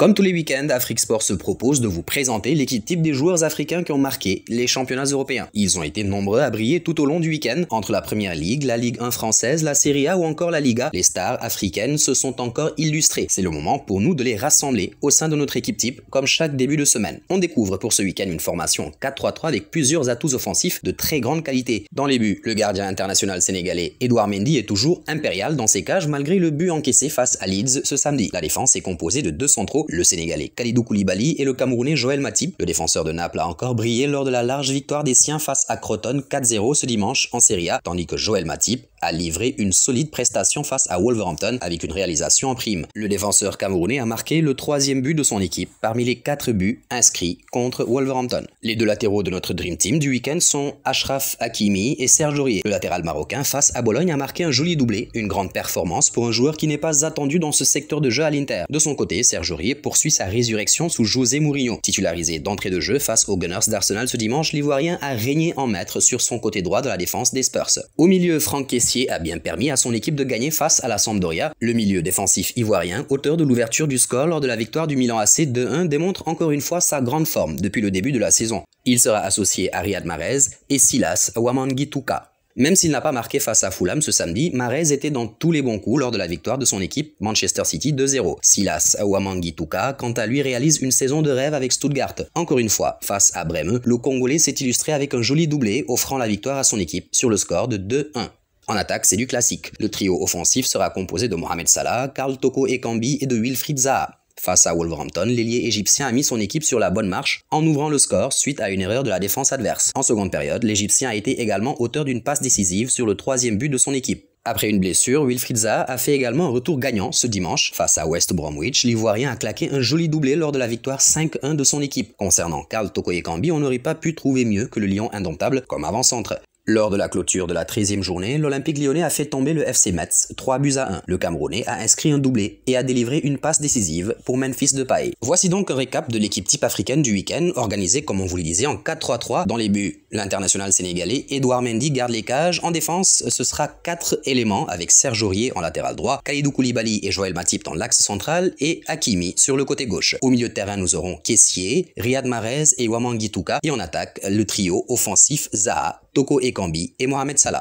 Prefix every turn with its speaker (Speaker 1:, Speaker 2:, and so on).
Speaker 1: Comme tous les week-ends, Afrique Sport se propose de vous présenter l'équipe type des joueurs africains qui ont marqué les championnats européens. Ils ont été nombreux à briller tout au long du week-end, entre la Première Ligue, la Ligue 1 française, la Serie A ou encore la Liga. Les stars africaines se sont encore illustrées. C'est le moment pour nous de les rassembler au sein de notre équipe type, comme chaque début de semaine. On découvre pour ce week-end une formation 4-3-3 avec plusieurs atouts offensifs de très grande qualité. Dans les buts, le gardien international sénégalais Edouard Mendy est toujours impérial dans ses cages malgré le but encaissé face à Leeds ce samedi. La défense est composée de deux centraux le Sénégalais Khalidou Koulibaly et le Camerounais Joël Matip. Le défenseur de Naples a encore brillé lors de la large victoire des siens face à Croton 4-0 ce dimanche en Serie A, tandis que Joël Matip a livré une solide prestation face à Wolverhampton avec une réalisation en prime. Le défenseur camerounais a marqué le troisième but de son équipe parmi les quatre buts inscrits contre Wolverhampton. Les deux latéraux de notre Dream Team du week-end sont Ashraf Hakimi et Serge Aurier. Le latéral marocain face à Bologne a marqué un joli doublé, une grande performance pour un joueur qui n'est pas attendu dans ce secteur de jeu à l'Inter. De son côté, Serge Aurier poursuit sa résurrection sous José Mourinho. Titularisé d'entrée de jeu face aux Gunners d'Arsenal ce dimanche, l'Ivoirien a régné en maître sur son côté droit de la défense des Spurs. Au milieu, Franck a bien permis à son équipe de gagner face à la Sampdoria. Le milieu défensif ivoirien, auteur de l'ouverture du score lors de la victoire du Milan AC 2-1, démontre encore une fois sa grande forme depuis le début de la saison. Il sera associé à Riyad Mahrez et Silas Wamangituka. Même s'il n'a pas marqué face à Fulham ce samedi, Mahrez était dans tous les bons coups lors de la victoire de son équipe Manchester City 2-0. Silas Wamangituka, quant à lui, réalise une saison de rêve avec Stuttgart. Encore une fois, face à Brême, le Congolais s'est illustré avec un joli doublé offrant la victoire à son équipe sur le score de 2-1. En attaque, c'est du classique. Le trio offensif sera composé de Mohamed Salah, Karl Toko Ekambi et de Wilfried Zaha. Face à Wolverhampton, l'ailier égyptien a mis son équipe sur la bonne marche en ouvrant le score suite à une erreur de la défense adverse. En seconde période, l'égyptien a été également auteur d'une passe décisive sur le troisième but de son équipe. Après une blessure, Wilfried Zaha a fait également un retour gagnant ce dimanche face à West Bromwich. L'Ivoirien a claqué un joli doublé lors de la victoire 5-1 de son équipe. Concernant Karl Kambi, on n'aurait pas pu trouver mieux que le lion indomptable comme avant-centre. Lors de la clôture de la 13e journée, l'Olympique lyonnais a fait tomber le FC Metz 3 buts à 1. Le Camerounais a inscrit un doublé et a délivré une passe décisive pour Memphis de Paille. Voici donc un récap de l'équipe type africaine du week-end, organisée comme on vous le disait en 4-3-3 dans les buts. L'international sénégalais Edouard Mendy garde les cages. En défense, ce sera 4 éléments avec Serge Aurier en latéral droit, Kalidou Koulibaly et Joël Matip dans l'axe central et Akimi sur le côté gauche. Au milieu de terrain, nous aurons Kessier, Riyad Mahrez et Wamanguituka. Et en attaque, le trio offensif Zaha, Toko et zambi et Mohamed Salah.